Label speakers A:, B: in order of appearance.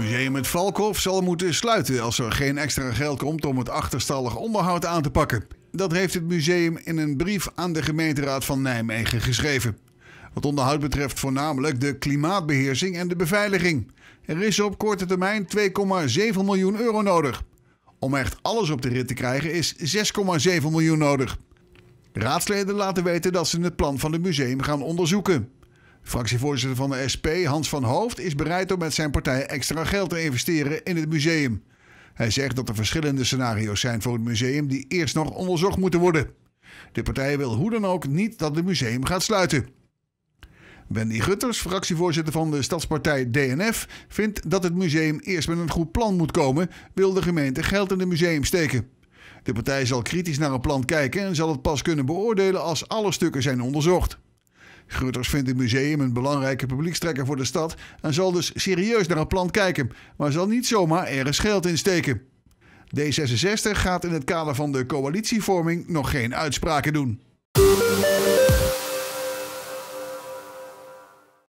A: Museum het Valkhof zal moeten sluiten als er geen extra geld komt om het achterstallig onderhoud aan te pakken. Dat heeft het museum in een brief aan de gemeenteraad van Nijmegen geschreven. Wat onderhoud betreft voornamelijk de klimaatbeheersing en de beveiliging. Er is op korte termijn 2,7 miljoen euro nodig. Om echt alles op de rit te krijgen is 6,7 miljoen nodig. Raadsleden laten weten dat ze het plan van het museum gaan onderzoeken. Fractievoorzitter van de SP, Hans van Hoofd, is bereid om met zijn partij extra geld te investeren in het museum. Hij zegt dat er verschillende scenario's zijn voor het museum die eerst nog onderzocht moeten worden. De partij wil hoe dan ook niet dat het museum gaat sluiten. Wendy Gutters, fractievoorzitter van de stadspartij DNF, vindt dat het museum eerst met een goed plan moet komen, wil de gemeente geld in het museum steken. De partij zal kritisch naar een plan kijken en zal het pas kunnen beoordelen als alle stukken zijn onderzocht. Gruters vindt het museum een belangrijke publiekstrekker voor de stad en zal dus serieus naar het plan kijken, maar zal niet zomaar ergens geld insteken. D66 gaat in het kader van de coalitievorming nog geen uitspraken doen.